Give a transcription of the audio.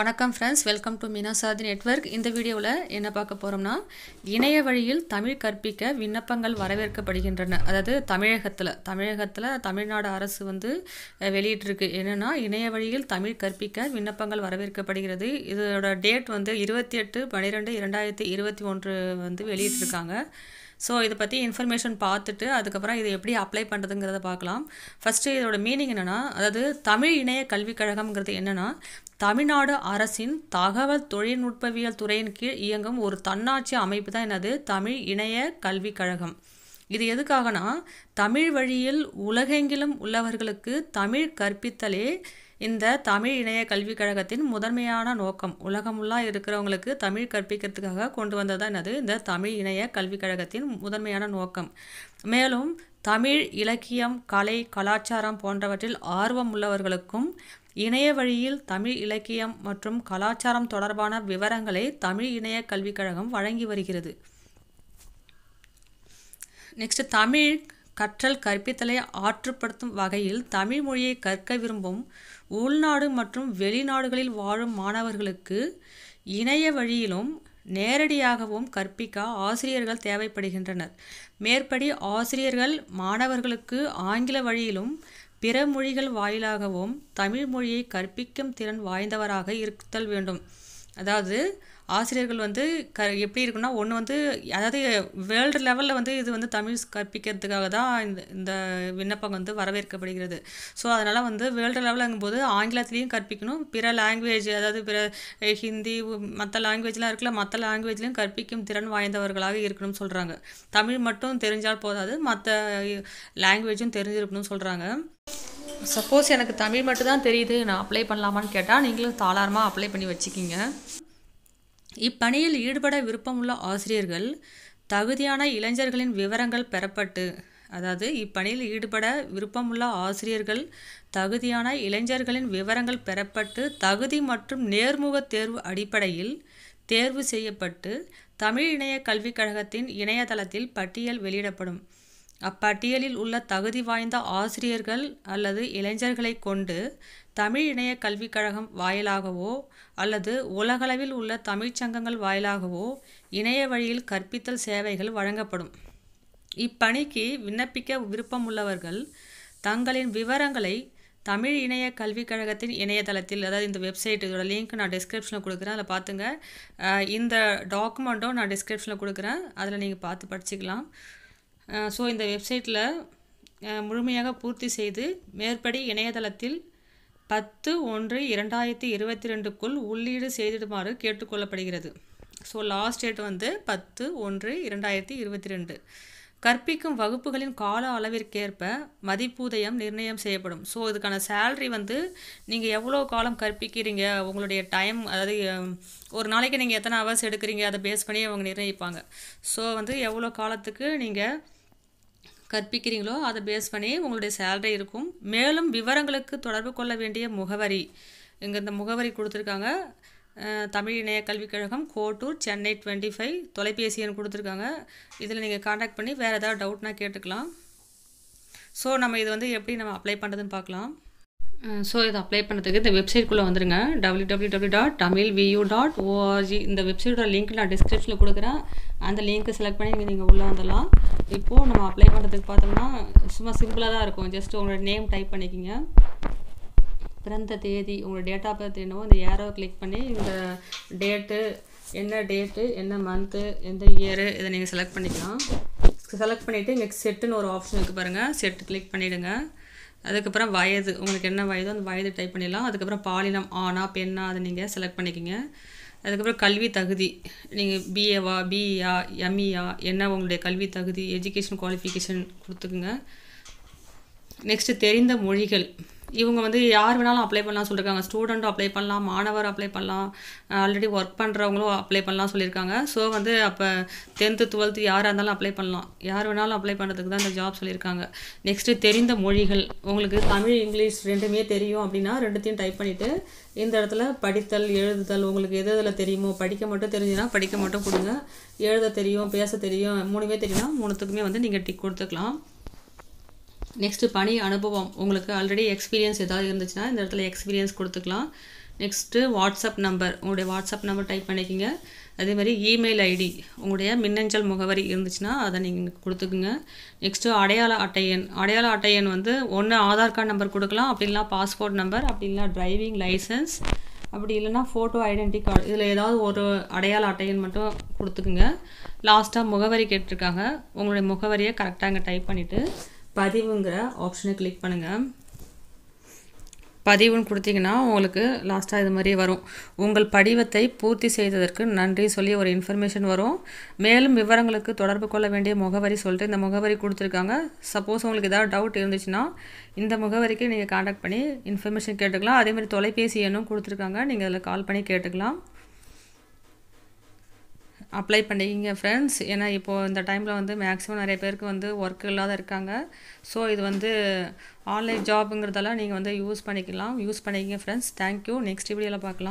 வணக்கம் friends welcome to மீனாசாதி network இந்த வீடியோவில் என்ன பார்க்க போகிறோம்னா இணைய வழியில் தமிழ் கற்பிக்க விண்ணப்பங்கள் வரவேற்கப்படுகின்றன அதாவது தமிழகத்தில் தமிழகத்தில் தமிழ்நாடு அரசு வந்து வெளியிட்டிருக்கு என்னென்னா இணைய வழியில் தமிழ் கற்பிக்க விண்ணப்பங்கள் வரவேற்கப்படுகிறது இதோட டேட் வந்து இருபத்தி எட்டு பன்னிரெண்டு இரண்டாயிரத்தி இருபத்தி ஒன்று வந்து வெளியிட்டிருக்காங்க ஸோ இதை பற்றி இன்ஃபர்மேஷன் பார்த்துட்டு அதுக்கப்புறம் இதை எப்படி அப்ளை பண்ணுறதுங்கிறத பார்க்கலாம் ஃபஸ்ட்டு இதோட மீனிங் என்னென்னா அதாவது தமிழ் இணைய கல்விக் கழகம்ங்கிறது என்னென்னா தமிழ்நாடு அரசின் தகவல் தொழில்நுட்பவியல் துறையின் கீழ் இயங்கும் ஒரு தன்னாட்சி அமைப்பு தான் என்னது தமிழ் இணைய கல்விக் கழகம் இது எதுக்காகனா தமிழ் வழியில் உலகெங்கிலும் உள்ளவர்களுக்கு தமிழ் கற்பித்தலே இந்த தமிழ் இணைய கல்விக் கழகத்தின் முதன்மையான நோக்கம் உலகமுல்லா இருக்கிறவங்களுக்கு தமிழ் கற்பிக்கிறதுக்காக கொண்டு வந்தது என்னது இந்த தமிழ் இணைய கல்விக் கழகத்தின் முதன்மையான நோக்கம் மேலும் தமிழ் இலக்கியம் கலை கலாச்சாரம் போன்றவற்றில் ஆர்வம் உள்ளவர்களுக்கும் இணைய வழியில் தமிழ் இலக்கியம் மற்றும் கலாச்சாரம் தொடர்பான விவரங்களை தமிழ் இணைய கல்விக் கழகம் வழங்கி வருகிறது நெக்ஸ்ட் தமிழ் கற்றல் கற்பித்தலை ஆற்றுப்படுத்தும் வகையில் தமிழ் மொழியை கற்க விரும்பும் உள்நாடு மற்றும் வெளிநாடுகளில் வாழும் மாணவர்களுக்கு இணைய வழியிலும் நேரடியாகவும் கற்பிக்க ஆசிரியர்கள் தேவைப்படுகின்றனர் மேற்படி ஆசிரியர்கள் மாணவர்களுக்கு ஆங்கில வழியிலும் பிற மொழிகள் வாயிலாகவும் தமிழ் மொழியை கற்பிக்கும் திறன் வாய்ந்தவராக இருத்தல் வேண்டும் அதாவது ஆசிரியர்கள் வந்து க எப்படி இருக்குன்னா ஒன்று வந்து அதாவது வேர்ல்டு லெவலில் வந்து இது வந்து தமிழ் கற்பிக்கிறதுக்காக தான் இந்த இந்த விண்ணப்பம் வந்து வரவேற்கப்படுகிறது ஸோ அதனால் வந்து வேர்ல்டு லெவலுங்கும்போது ஆங்கிலத்திலையும் கற்பிக்கணும் பிற லாங்குவேஜ் அதாவது பிற ஹிந்தி மற்ற லாங்குவேஜ்லாம் இருக்குல்ல மற்ற லாங்குவேஜ்லையும் கற்பிக்கும் திறன் வாய்ந்தவர்களாக இருக்கணும்னு சொல்கிறாங்க தமிழ் மட்டும் தெரிஞ்சால் போதாது மற்ற லாங்குவேஜும் தெரிஞ்சிருக்கணும்னு சொல்கிறாங்க சப்போஸ் எனக்கு தமிழ் மட்டும் தான் தெரியுது நான் அப்ளை பண்ணலாமான்னு கேட்டால் நீங்களும் தாளாரமாக அப்ளை பண்ணி வச்சுக்கிங்க இப்பணியில் ஈடுபட விருப்பமுள்ள ஆசிரியர்கள் தகுதியான இளைஞர்களின் விவரங்கள் பெறப்பட்டு அதாவது இப்பணியில் ஈடுபட விருப்பமுள்ள ஆசிரியர்கள் தகுதியான இளைஞர்களின் விவரங்கள் பெறப்பட்டு தகுதி மற்றும் நேர்முக தேர்வு அடிப்படையில் தேர்வு செய்யப்பட்டு தமிழ் இணைய கல்விக் கழகத்தின் இணையதளத்தில் பட்டியல் வெளியிடப்படும் அப்பட்டியலில் உள்ள தகுதி வாய்ந்த ஆசிரியர்கள் அல்லது இளைஞர்களை கொண்டு தமிழ் இணைய கல்விக் கழகம் வாயிலாகவோ அல்லது உலகளவில் உள்ள தமிழ்ச்சங்கங்கள் வாயிலாகவோ இணைய வழியில் கற்பித்தல் சேவைகள் வழங்கப்படும் இப்பணிக்கு விண்ணப்பிக்க விருப்பம் உள்ளவர்கள் தங்களின் விவரங்களை தமிழ் இணைய கல்விக் கழகத்தின் இணையதளத்தில் அதாவது இந்த வெப்சைட் இதோட லிங்க் நான் டிஸ்கிரிப்ஷனில் கொடுக்குறேன் அதில் பார்த்துங்க இந்த டாக்குமெண்ட்டும் நான் டிஸ்கிரிப்ஷனில் கொடுக்குறேன் அதில் நீங்கள் பார்த்து படிச்சுக்கலாம் ஸோ இந்த வெப்சைட்டில் முழுமையாக பூர்த்தி செய்து மேற்படி இணையதளத்தில் பத்து ஒன்று இரண்டாயிரத்தி இருபத்தி ரெண்டுக்குள் உள்ளீடு செய்திடுமாறு கேட்டுக்கொள்ளப்படுகிறது ஸோ லாஸ்ட் டேட் வந்து பத்து ஒன்று இரண்டாயிரத்தி இருபத்தி ரெண்டு கற்பிக்கும் வகுப்புகளின் கால அளவிற்கேற்ப மதிப்பூதயம் நிர்ணயம் செய்யப்படும் ஸோ இதுக்கான சேல்ரி வந்து நீங்கள் எவ்வளோ காலம் கற்பிக்கிறீங்க உங்களுடைய டைம் அதாவது ஒரு நாளைக்கு நீங்கள் எத்தனை ஹவர்ஸ் எடுக்கிறீங்க அதை பேஸ் பண்ணி அவங்க நிர்ணயிப்பாங்க ஸோ வந்து எவ்வளோ காலத்துக்கு நீங்கள் கற்பிக்கிறீங்களோ அதை பேஸ் பண்ணி உங்களுடைய சேலரி இருக்கும் மேலும் விவரங்களுக்கு தொடர்பு கொள்ள வேண்டிய முகவரி இங்கே இந்த முகவரி கொடுத்துருக்காங்க தமிழ் இணைய கல்விக் கழகம் கோட்டூர் சென்னை டுவெண்ட்டி ஃபைவ் தொலைபேசி எண் கொடுத்துருக்காங்க இதில் நீங்கள் காண்டாக்ட் பண்ணி வேறு ஏதாவது டவுட்னா கேட்டுக்கலாம் ஸோ நம்ம இது வந்து எப்படி நம்ம அப்ளை பண்ணுறதுன்னு பார்க்கலாம் ஸோ இதை அப்ளை பண்ணுறதுக்கு இந்த வெப்சைட்குள்ளே வந்துருங்க W W W dot Tamil view dot O R G இந்த வெப்சைட்டோட லிங்க் நான் டிஸ்கிரிப்ஷனில் கொடுக்குறேன் அந்த லிங்க்கை செலக்ட் பண்ணி நீங்கள் நீங்கள் உள்ளே வந்துடலாம் இப்போது நம்ம அப்ளை பண்ணுறதுக்கு பார்த்தோம்னா சும்மா சிம்பிளாக தான் இருக்கும் ஜஸ்ட் உங்களோட நேம் டைப் பண்ணிக்கிங்க பிறந்த தேதி உங்களோட டேட் ஆஃப் பர்த் என்னவோ இந்த ஏரோ கிளிக் பண்ணி இந்த டேட்டு என்ன டேட்டு என்ன மந்த்து எந்த இயரு இதை நீங்கள் செலக்ட் பண்ணிக்கலாம் செலக்ட் பண்ணிவிட்டு இங்கே செட்டுன்னு ஒரு ஆப்ஷன் இருக்குது பாருங்கள் செட்டு கிளிக் பண்ணிவிடுங்க அதுக்கப்புறம் வயது உங்களுக்கு என்ன வயதோ அந்த வயது டைப் பண்ணிடலாம் அதுக்கப்புறம் பாலினம் ஆனா பெண்ணா அதை நீங்கள் செலக்ட் பண்ணிக்கிங்க அதுக்கப்புறம் கல்வி தகுதி நீங்கள் பிஏவா பிஇஆ எம்இஆ e என்ன உங்களுடைய கல்வி தகுதி எஜுகேஷன் குவாலிஃபிகேஷன் கொடுத்துக்குங்க நெக்ஸ்ட்டு தெரிந்த மொழிகள் இவங்க வந்து யார் வேணாலும் அப்ளை பண்ணலாம் சொல்லியிருக்காங்க ஸ்டூடெண்ட்டும் அப்ளை பண்ணலாம் மாணவர் அப்ளை பண்ணலாம் ஆல்ரெடி ஒர்க் பண்ணுறவங்களும் அப்ளை பண்ணலாம் சொல்லியிருக்காங்க ஸோ வந்து அப்போ டென்த்து டுவெல்த்து யாராக இருந்தாலும் அப்ளை பண்ணலாம் யார் வேணாலும் அப்ளை பண்ணுறதுக்கு தான் இந்த ஜாப் சொல்லியிருக்காங்க நெக்ஸ்ட்டு தெரிந்த மொழிகள் உங்களுக்கு தமிழ் இங்கிலீஷ் ரெண்டுமே தெரியும் அப்படின்னா ரெண்டுத்தையும் டைப் பண்ணிவிட்டு இந்த இடத்துல படித்தல் எழுதுதல் உங்களுக்கு எது எதில் தெரியுமோ படிக்க மட்டும் தெரிஞ்சுன்னா படிக்க மட்டும் கொடுங்க எழுத தெரியும் பேச தெரியும் மூணுமே தெரியும்னா மூணுத்துக்குமே வந்து நீங்கள் டிக் கொடுத்துக்கலாம் நெக்ஸ்ட்டு பணி அனுபவம் உங்களுக்கு ஆல்ரெடி எக்ஸ்பீரியன்ஸ் ஏதாவது இருந்துச்சுன்னா இந்த இடத்துல எக்ஸ்பீரியன்ஸ் கொடுத்துக்கலாம் நெக்ஸ்ட்டு வாட்ஸ்அப் நம்பர் உங்களுடைய வாட்ஸ்அப் நம்பர் டைப் பண்ணிக்கோங்க அதேமாதிரி இமெயில் ஐடி உங்களுடைய மின்னஞ்சல் முகவரி இருந்துச்சுன்னா அதை நீங்கள் கொடுத்துக்குங்க நெக்ஸ்ட்டு அடையாள அட்டை எண் அடையாள அட்டை எண் வந்து ஒன்று ஆதார் கார்டு நம்பர் கொடுக்கலாம் அப்படி இல்லைனா பாஸ்போர்ட் நம்பர் அப்படி இல்லைனா டிரைவிங் லைசன்ஸ் அப்படி இல்லைனா ஃபோட்டோ ஐடென்டி கார்டு இதில் ஏதாவது ஒரு அடையாள அட்டையன் மட்டும் கொடுத்துக்குங்க லாஸ்ட்டாக முகவரி கேட்டிருக்காங்க உங்களுடைய முகவரியை கரெக்டாக டைப் பண்ணிவிட்டு பதிவுங்கிற ஆப்ஷனை கிளிக் பண்ணுங்கள் பதிவுன்னு கொடுத்தீங்கன்னா உங்களுக்கு லாஸ்ட்டாக இது மாதிரி வரும் உங்கள் படிவத்தை பூர்த்தி செய்ததற்கு நன்றி சொல்லி ஒரு இன்ஃபர்மேஷன் வரும் மேலும் விவரங்களுக்கு தொடர்பு கொள்ள வேண்டிய முகவரி சொல்லிட்டு இந்த முகவரி கொடுத்துருக்காங்க சப்போஸ் உங்களுக்கு ஏதாவது டவுட் இருந்துச்சுன்னா இந்த முகவரிக்கு நீங்கள் காண்டாக்ட் பண்ணி இன்ஃபர்மேஷன் கேட்டுக்கலாம் அதேமாதிரி தொலைபேசி எண்ணும் கொடுத்துருக்காங்க நீங்கள் அதில் கால் பண்ணி கேட்டுக்கலாம் அப்ளை பண்ணிக்கிங்க ஃப்ரெண்ட்ஸ் ஏன்னா இப்போது இந்த டைமில் வந்து மேக்ஸிமம் நிறைய பேருக்கு வந்து ஒர்க் இல்லாத இருக்காங்க ஸோ இது வந்து ஆன்லைன் ஜாப்புங்கிறதெல்லாம் நீங்கள் வந்து யூஸ் பண்ணிக்கலாம் யூஸ் பண்ணிக்கிங்க ஃப்ரெண்ட்ஸ் தேங்க்யூ நெக்ஸ்ட் வீடியோவில் பார்க்கலாம்